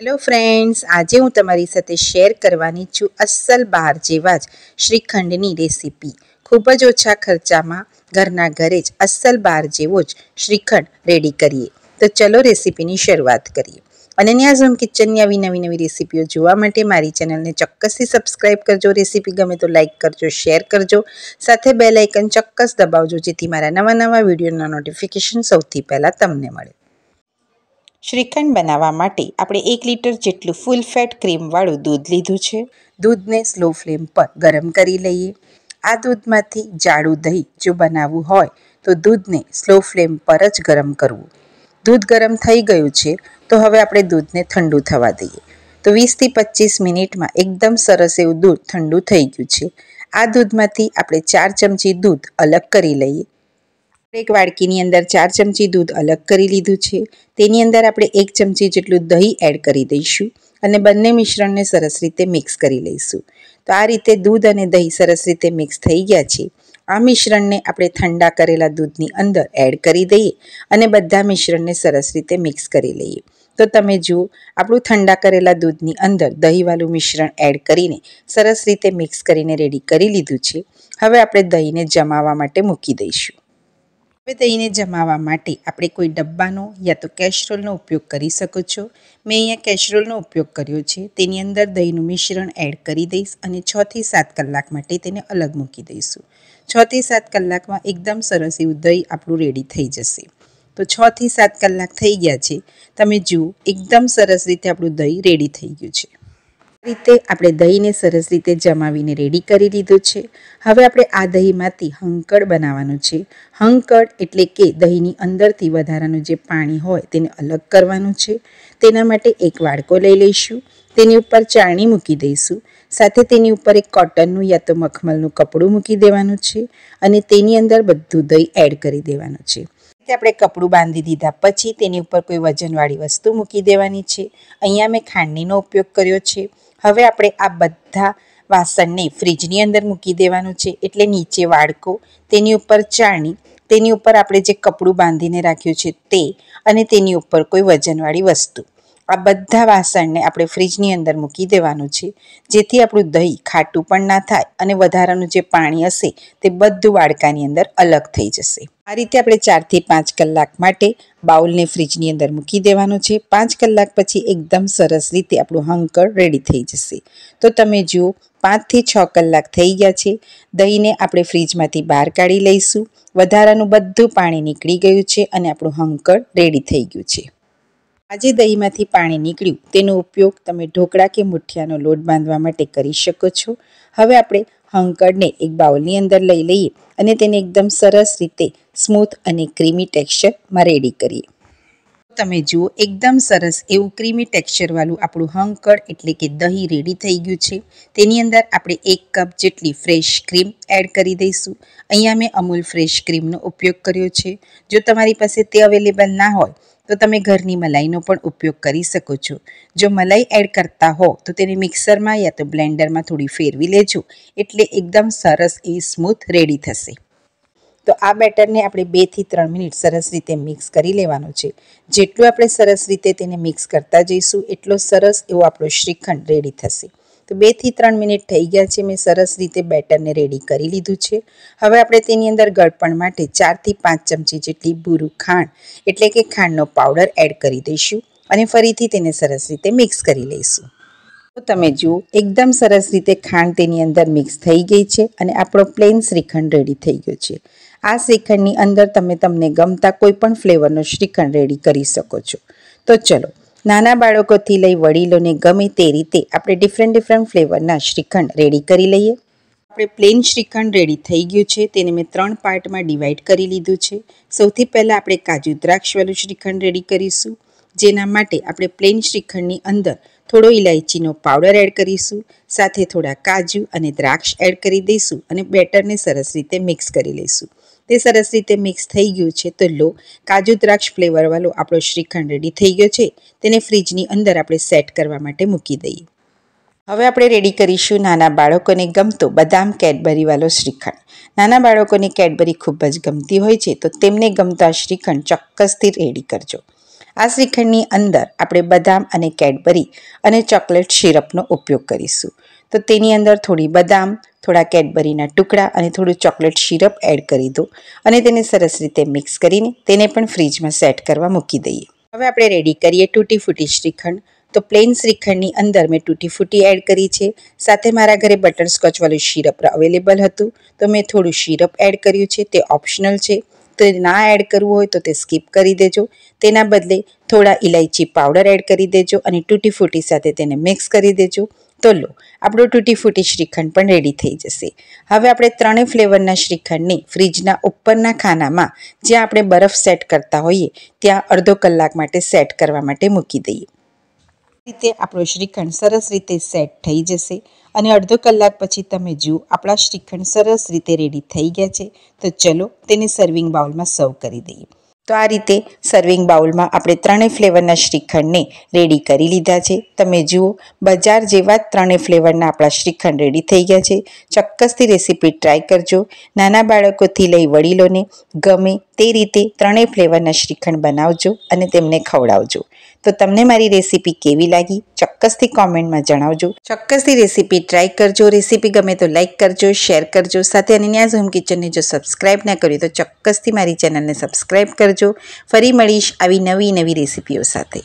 hello friends આજે હું તમારી સાથે શેર કરવાની છું અસલ બહાર જેવા જ શ્રીખંડની રેસીપી ખૂબ જ ઓછા ખર્ચામાં ઘરના ઘરે જ અસલ બહાર જેવો જ શ્રીખંડ રેડી કરીએ તો ચલો રેસીપીની શરૂઆત કરીએ અનન્યાઝ હોમ કિચનની આવી નવી નવી રેસીપીઓ જોવા માટે મારી ચેનલને ચોક્કસથી સબસ્ક્રાઇબ કરજો રેસીપી ગમે તો લાઇક કરજો શેર કરજો સાથે બેલ આઇકન ચોક્કસ દબાવજો જેથી મારા નવા નવા વિડીયોના નોટિફિકેશન સૌથી પહેલાં તમને મળે શ્રીખંડ બનાવવા માટે આપણે એક લીટર જેટલું ફૂલ ફેટ ક્રીમવાળું દૂધ લીધું છે દૂધને સ્લો ફ્લેમ પર ગરમ કરી લઈએ આ દૂધમાંથી જાડું દહીં જો બનાવવું હોય તો દૂધને સ્લો ફ્લેમ પર જ ગરમ કરવું દૂધ ગરમ થઈ ગયું છે તો હવે આપણે દૂધને ઠંડુ થવા દઈએ તો વીસથી પચીસ મિનિટમાં એકદમ સરસ એવું દૂધ ઠંડુ થઈ ગયું છે આ દૂધમાંથી આપણે ચાર ચમચી દૂધ અલગ કરી લઈએ એક વાડકીની અંદર ચાર ચમચી દૂધ અલગ કરી લીધું છે તેની અંદર આપણે એક ચમચી જેટલું દહીં એડ કરી દઈશું અને બંને મિશ્રણને સરસ રીતે મિક્સ કરી લઈશું તો આ રીતે દૂધ અને દહીં સરસ રીતે મિક્સ થઈ ગયા છે આ મિશ્રણને આપણે ઠંડા કરેલા દૂધની અંદર એડ કરી દઈએ અને બધા મિશ્રણને સરસ રીતે મિક્સ કરી લઈએ તો તમે જુઓ આપણું ઠંડા કરેલા દૂધની અંદર દહીંવાળું મિશ્રણ એડ કરીને સરસ રીતે મિક્સ કરીને રેડી કરી લીધું છે હવે આપણે દહીંને જમાવવા માટે મૂકી દઈશું હવે દહીંને જમાવવા માટે આપણે કોઈ ડબ્બાનો યા તો કેશરોલનો ઉપયોગ કરી શકો છો મેં અહીંયા કેશરોલનો ઉપયોગ કર્યો છે તેની અંદર દહીંનું મિશ્રણ એડ કરી દઈશ અને છથી સાત કલાક માટે તેને અલગ મૂકી દઈશું છથી સાત કલાકમાં એકદમ સરસ એવું દહીં આપણું રેડી થઈ જશે તો છથી સાત કલાક થઈ ગયા છે તમે જુઓ એકદમ સરસ રીતે આપણું દહીં રેડી થઈ ગયું છે રીતે આપણે દહીંને સરસ રીતે જમાવીને રેડી કરી લીધું છે હવે આપણે આ દહીંમાંથી હંકડ બનાવવાનું છે હંકડ એટલે કે દહીંની અંદરથી વધારાનું જે પાણી હોય તેને અલગ કરવાનું છે તેના માટે એક વાડકો લઈ લઈશું તેની ઉપર ચાણી મૂકી દઈશું સાથે તેની ઉપર એક કોટનનું યા તો મખમલનું કપડું મૂકી દેવાનું છે અને તેની અંદર બધું દહીં એડ કરી દેવાનું છે રીતે આપણે કપડું બાંધી દીધા પછી તેની ઉપર કોઈ વજનવાળી વસ્તુ મૂકી દેવાની છે અહીંયા મેં ખાંડણીનો ઉપયોગ કર્યો છે હવે આપણે આ બધા વાસણને ફ્રીજની અંદર મૂકી દેવાનું છે એટલે નીચે વાળકો તેની ઉપર ચાણી તેની ઉપર આપણે જે કપડું બાંધીને રાખ્યું છે તે અને તેની ઉપર કોઈ વજનવાળી વસ્તુ આ બધા વાસણને આપણે ફ્રીજની અંદર મૂકી દેવાનું છે જેથી આપણું દહીં ખાટું પણ ના થાય અને વધારાનું જે પાણી હશે તે બધું વાડકાની અંદર અલગ થઈ જશે આ રીતે આપણે ચારથી પાંચ કલાક માટે બાઉલને ફ્રીજની અંદર મૂકી દેવાનું છે પાંચ કલાક પછી એકદમ સરસ રીતે આપણું હંકળ રેડી થઈ જશે તો તમે જુઓ પાંચથી છ કલાક થઈ ગયા છે દહીંને આપણે ફ્રીજમાંથી બહાર કાઢી લઈશું વધારાનું બધું પાણી નીકળી ગયું છે અને આપણું હંકળ રેડી થઈ ગયું છે આજે દહીંમાંથી પાણી નીકળ્યું તેનો ઉપયોગ તમે ઢોકળા કે મુઠિયાનો લોટ બાંધવા માટે કરી શકો છો હવે આપણે હંકળને એક બાઉલની અંદર લઈ લઈએ અને તેને એકદમ સરસ રીતે સ્મૂથ અને ક્રીમી ટેક્સચરમાં રેડી કરીએ તમે જુઓ એકદમ સરસ એવું ક્રીમી ટેક્સચરવાળું આપણું હંકળ એટલે કે દહીં રેડી થઈ ગયું છે તેની અંદર આપણે એક કપ જેટલી ફ્રેશ ક્રીમ એડ કરી દઈશું અહીંયા મેં અમૂલ ફ્રેશ ક્રીમનો ઉપયોગ કર્યો છે જો તમારી પાસે તે અવેલેબલ ના હોય તો તમે ઘરની મલાઈનો પણ ઉપયોગ કરી શકો છો જો મલાઈ એડ કરતા હો તો તેને મિક્સરમાં યા તો બ્લેન્ડરમાં થોડી ફેરવી લેજો એટલે એકદમ સરસ એ સ્મૂથ રેડી થશે તો આ બેટરને આપણે બેથી ત્રણ મિનિટ સરસ રીતે મિક્સ કરી લેવાનું છે જેટલું આપણે સરસ રીતે તેને મિક્સ કરતા જઈશું એટલો સરસ એવો આપણો શ્રીખંડ રેડી થશે તો બેથી ત્રણ મિનિટ થઈ ગયા છે મેં સરસ રીતે બેટરને રેડી કરી લીધું છે હવે આપણે તેની અંદર ગળપણ માટે ચારથી પાંચ ચમચી જેટલી બુરું ખાંડ એટલે કે ખાંડનો પાવડર એડ કરી દઈશું અને ફરીથી તેને સરસ રીતે મિક્સ કરી લઈશું તો તમે જુઓ એકદમ સરસ રીતે ખાંડ તેની અંદર મિક્સ થઈ ગઈ છે અને આપણો પ્લેન શ્રીખંડ રેડી થઈ ગયો છે આ શ્રીખંડની અંદર તમે તમને ગમતા કોઈ પણ ફ્લેવરનો શ્રીખંડ રેડી કરી શકો છો તો ચલો નાના બાળકોથી લઈ વડીલોને ગમે તે રીતે આપણે ડિફરન્ટ ડિફરન્ટ ફ્લેવરના શ્રીખંડ રેડી કરી લઈએ આપણે પ્લેન શ્રીખંડ રેડી થઈ ગયું છે તેને મેં ત્રણ પાર્ટમાં ડિવાઈડ કરી લીધું છે સૌથી પહેલાં આપણે કાજુ દ્રાક્ષવાળું શ્રીખંડ રેડી કરીશું જેના માટે આપણે પ્લેન શ્રીખંડની અંદર થોડો ઇલાયચીનો પાવડર એડ કરીશું સાથે થોડા કાજુ અને દ્રાક્ષ એડ કરી દઈશું અને બેટરને સરસ રીતે મિક્સ કરી લઈશું તે સરસ રીતે મિક્સ થઈ ગયું છે તો લો કાજુ દ્રાક્ષ ફ્લેવરવાળો આપણો શ્રીખંડ રેડી થઈ ગયો છે તેને ફ્રીજની અંદર આપણે સેટ કરવા માટે મૂકી દઈએ હવે આપણે રેડી કરીશું નાના બાળકોને ગમતો બદામ કેડબરીવાળો શ્રીખંડ નાના બાળકોને કેડબરી ખૂબ જ ગમતી હોય છે તો તેમને ગમતા શ્રીખંડ ચોક્કસથી રેડી કરજો આ શ્રીખંડની અંદર આપણે બદામ અને કેડબરી અને ચોકલેટ સિરપનો ઉપયોગ કરીશું તો તેની અંદર થોડી બદામ થોડા કેડબરીના ટુકડા અને થોડું ચોકલેટ શીરપ એડ કરી દો અને તેને સરસ રીતે મિક્સ કરીને તેને પણ ફ્રીજમાં સેટ કરવા મૂકી દઈએ હવે આપણે રેડી કરીએ તૂટી ફૂટી શ્રીખંડ તો પ્લેન શ્રીખંડની અંદર મેં તૂટી ફૂટી એડ કરી છે સાથે મારા ઘરે બટરસ્કોચવાળું શીરપ અવેલેબલ હતું તો મેં થોડું શીરપ એડ કર્યું છે તે ઓપ્શનલ છે તે ના એડ કરવું હોય તો તે સ્કીપ કરી દેજો તેના બદલે થોડા ઇલાયચી પાવડર એડ કરી દેજો અને તૂટી ફૂટી સાથે તેને મિક્સ કરી દેજો તો લો આપણો તૂટી ફૂટી શ્રીખંડ પણ રેડી થઈ જશે હવે આપણે ત્રણેય ફ્લેવરના શ્રીખંડને ફ્રીજના ઉપરના ખાનામાં જ્યાં આપણે બરફ સેટ કરતા હોઈએ ત્યાં અડધો કલાક માટે સેટ કરવા માટે મૂકી દઈએ રીતે આપણો શ્રીખંડ સરસ રીતે સેટ થઈ જશે અને અડધો કલાક પછી તમે જુઓ આપણા શ્રીખંડ સરસ રીતે રેડી થઈ ગયા છે તો ચલો તેને સર્વિંગ બાઉલમાં સર્વ કરી દઈએ તો આ રીતે સર્વિંગ બાઉલમાં આપણે ત્રણેય ફ્લેવરના શ્રીખંડને રેડી કરી લીધા છે તમે જુઓ બજાર જેવા જ ત્રણેય ફ્લેવરના આપણા શ્રીખંડ રેડી થઈ ગયા છે ચોક્કસથી રેસીપી ટ્રાય કરજો નાના બાળકોથી લઈ વડીલોને ગમે તે રીતે ત્રણેય ફ્લેવરના શ્રીખંડ બનાવજો અને તેમને ખવડાવજો તો તમને મારી રેસીપી કેવી લાગી ચોક્કસથી કોમેન્ટમાં જણાવજો ચોક્કસથી રેસીપી ટ્રાય કરજો રેસીપી ગમે તો લાઇક કરજો શેર કરજો સાથે અને ન્યાઝ હોમ કિચનને જો સબસ્ક્રાઈબ ના કર્યું તો ચોક્કસથી મારી ચેનલને સબસ્ક્રાઈબ કરજો ફરી મળીશ આવી નવી નવી રેસીપીઓ સાથે